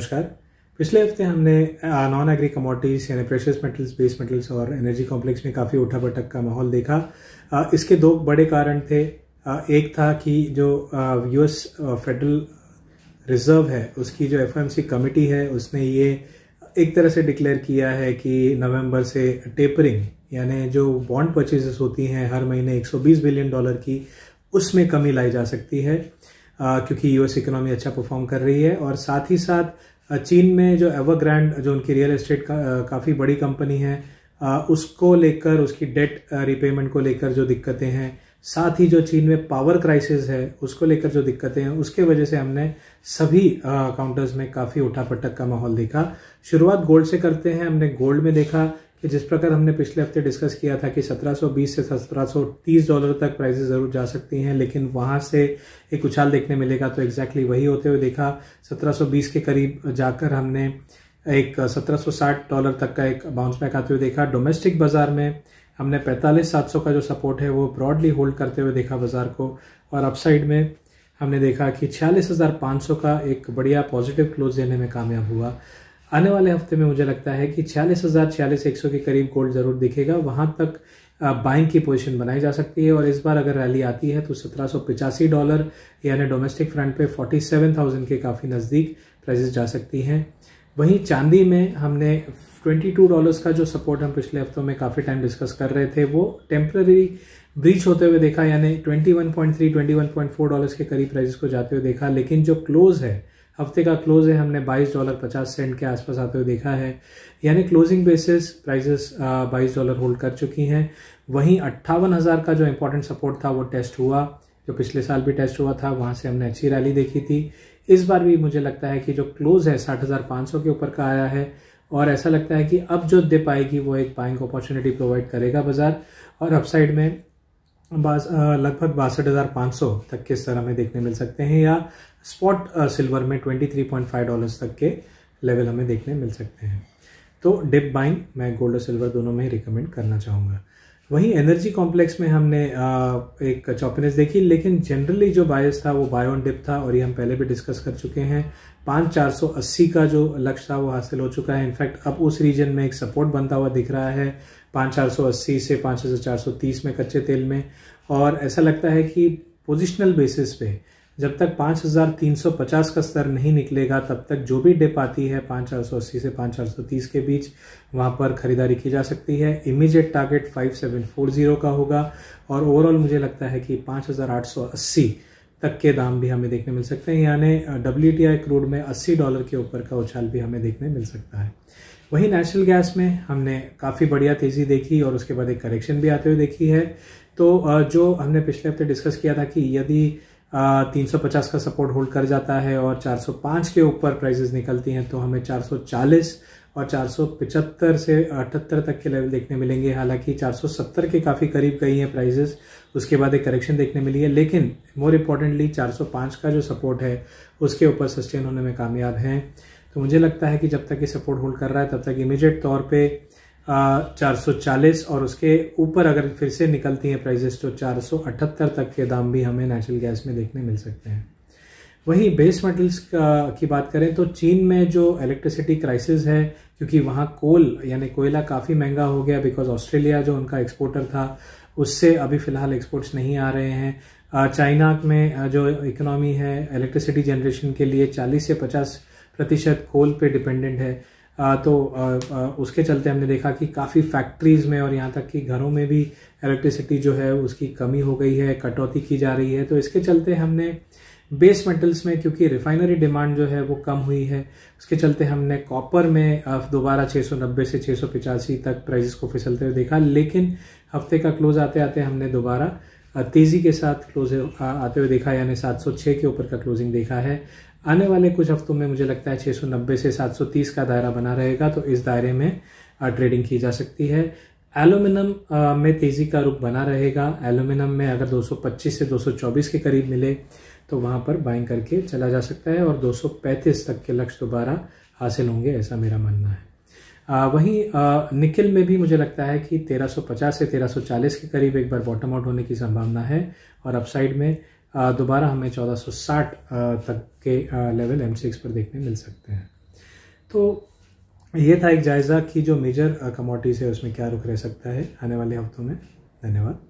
नमस्कार पिछले हफ्ते हमने नॉन एग्री कमोडिटीज़ यानी प्रेशियस मेटल्स बेस मेटल्स और एनर्जी कॉम्प्लेक्स में काफ़ी उठा बैठक का माहौल देखा इसके दो बड़े कारण थे एक था कि जो यूएस फेडरल रिजर्व है उसकी जो एफ कमेटी है उसने ये एक तरह से डिक्लेयर किया है कि नवंबर से टेपरिंग यानी जो बॉन्ड परचेजेस होती हैं हर महीने 120 बिलियन डॉलर की उसमें कमी लाई जा सकती है क्योंकि यूएस इकोनॉमी अच्छा परफॉर्म कर रही है और साथ ही साथ चीन में जो एवरग्रैंड जो उनकी रियल एस्टेट का काफ़ी बड़ी कंपनी है उसको लेकर उसकी डेट रिपेमेंट को लेकर जो दिक्कतें हैं साथ ही जो चीन में पावर क्राइसिस है उसको लेकर जो दिक्कतें हैं उसके वजह से हमने सभी काउंटर्स में काफ़ी उठापटक का माहौल देखा शुरुआत गोल्ड से करते हैं हमने गोल्ड में देखा कि जिस प्रकार हमने पिछले हफ्ते डिस्कस किया था कि 1720 से 1730 डॉलर तक प्राइसेस ज़रूर जा सकती हैं लेकिन वहाँ से एक उछाल देखने मिलेगा तो एग्जैक्टली वही होते हुए देखा 1720 के करीब जाकर हमने एक 1760 डॉलर तक का एक बाउंस बैक आते हुए देखा डोमेस्टिक बाज़ार में हमने पैंतालीस सात सौ का जो सपोर्ट है वो ब्रॉडली होल्ड करते हुए देखा बाज़ार को और अपसाइड में हमने देखा कि छियालीस हज़ार पाँच सौ का एक बढ़िया पॉजिटिव क्लोज देने में कामयाब हुआ आने वाले हफ्ते में मुझे लगता है कि छियालीस हज़ार छियालीस एक सौ के करीब गोल्ड ज़रूर दिखेगा वहाँ तक बाइंग की पोजीशन बनाई जा सकती है और इस बार अगर रैली आती है तो सत्रह डॉलर यानी डोमेस्टिक फ्रंट पे 47,000 के काफ़ी नज़दीक प्राइजेस जा सकती हैं वहीं चांदी में हमने 22 डॉलर्स का जो सपोर्ट हम पिछले हफ्तों में काफ़ी टाइम डिस्कस कर रहे थे वो टेम्प्रेरी ब्रीच होते हुए देखा यानी 21.3 21.4 डॉलर्स के करीब प्राइजेस को जाते हुए देखा लेकिन जो क्लोज है हफ्ते का क्लोज है हमने 22 डॉलर 50 सेंट के आसपास आते हुए देखा है यानी closing basis prices 22 dollar hold कर चुकी हैं वहीं अट्ठावन हज़ार का जो इंपॉर्टेंट सपोर्ट था वो टेस्ट हुआ जो पिछले साल भी टेस्ट हुआ था वहाँ से हमने अच्छी रैली देखी थी इस बार भी मुझे लगता है कि जो क्लोज है साठ हज़ार पाँच सौ के ऊपर का आया है और ऐसा लगता है कि अब जो दे पाएगी वो एक बाइंग अपॉर्चुनिटी प्रोवाइड करेगा बाज़ार और अपसाइड में लगभग बासठ हज़ार पाँच सौ तक के स्तर हमें देखने मिल सकते हैं या स्पॉट सिल्वर में twenty three point five dollars तक के लेवल हमें देखने मिल सकते हैं तो डिप बाइंग मैं गोल्ड और सिल्वर दोनों में ही रिकमेंड करना चाहूँगा वहीं एनर्जी कॉम्प्लेक्स में हमने एक चौपिनेस देखी लेकिन जनरली जो बायस था वो बायोन डिप था और ये हम पहले भी डिस्कस कर चुके हैं पाँच चार सौ अस्सी का जो लक्ष्य था वो हासिल हो चुका है इनफैक्ट अब उस रीजन में एक सपोर्ट बनता हुआ दिख रहा है पाँच चार सौ अस्सी से पाँच हज़ार चार सौ तीस में कच्चे तेल में और ऐसा लगता है कि पोजिशनल बेसिस पे जब तक 5,350 का स्तर नहीं निकलेगा तब तक जो भी डिप आती है 5,480 से 5,430 के बीच वहाँ पर ख़रीदारी की जा सकती है इमीजिएट टारगेट 5,740 का होगा और ओवरऑल मुझे लगता है कि 5,880 तक के दाम भी हमें देखने मिल सकते हैं यानी डब्ल्यू टी आई क्रूड में 80 डॉलर के ऊपर का उछाल भी हमें देखने मिल सकता है वहीं नेचुरल गैस में हमने काफ़ी बढ़िया तेज़ी देखी और उसके बाद एक करेक्शन भी आते हुए देखी है तो जो हमने पिछले हफ्ते डिस्कस किया था कि यदि 350 का सपोर्ट होल्ड कर जाता है और 405 के ऊपर प्राइसेस निकलती हैं तो हमें 440 और 475 से 78 तक के लेवल देखने मिलेंगे हालांकि 470 के काफ़ी करीब गई हैं प्राइसेस उसके बाद एक करेक्शन देखने मिली है लेकिन मोर इम्पॉर्टेंटली 405 का जो सपोर्ट है उसके ऊपर सस्टेन होने में कामयाब हैं तो मुझे लगता है कि जब तक ये सपोर्ट होल्ड कर रहा है तब तक इमीजिएट तौर पर 440 और उसके ऊपर अगर फिर से निकलती हैं प्राइजेस तो 478 तक के दाम भी हमें नेचुरल गैस में देखने मिल सकते हैं वहीं बेस मेटल्स की बात करें तो चीन में जो इलेक्ट्रिसिटी क्राइसिस है क्योंकि वहाँ कोल यानी कोयला काफ़ी महंगा हो गया बिकॉज ऑस्ट्रेलिया जो उनका एक्सपोर्टर था उससे अभी फ़िलहाल एक्सपोर्ट्स नहीं आ रहे हैं चाइना में जो इकोनॉमी है इलेक्ट्रिसिटी जनरेशन के लिए 40 से 50 प्रतिशत कोल पे डिपेंडेंट है तो उसके चलते हमने देखा कि काफ़ी फैक्ट्रीज़ में और यहाँ तक कि घरों में भी इलेक्ट्रिसिटी जो है उसकी कमी हो गई है कटौती की जा रही है तो इसके चलते हमने बेस मेटल्स में क्योंकि रिफाइनरी डिमांड जो है वो कम हुई है उसके चलते हमने कॉपर में दोबारा 690 से छः तक प्राइसेस को फिसलते हुए देखा लेकिन हफ्ते का क्लोज आते आते हमने दोबारा तेज़ी के साथ क्लोज आते हुए देखा यानी 706 के ऊपर का क्लोजिंग देखा है आने वाले कुछ हफ्तों में मुझे लगता है 690 से 730 का दायरा बना रहेगा तो इस दायरे में ट्रेडिंग की जा सकती है एलुमिनियम में तेज़ी का रुख बना रहेगा एलुमिनियम में अगर 225 से 224 के करीब मिले तो वहाँ पर बाइंग करके चला जा सकता है और 235 तक के लक्ष्य दोबारा हासिल होंगे ऐसा मेरा मानना है आ, वहीं आ, में भी मुझे लगता है कि 1350 से 1340 के करीब एक बार बॉटम आउट होने की संभावना है और अपसाइड में दोबारा हमें 1460 तक के लेवल एम पर देखने मिल सकते हैं तो ये था एक जायज़ा कि जो मेजर कमोडिटीज़ है उसमें क्या रुख रह सकता है आने वाले हफ्तों में धन्यवाद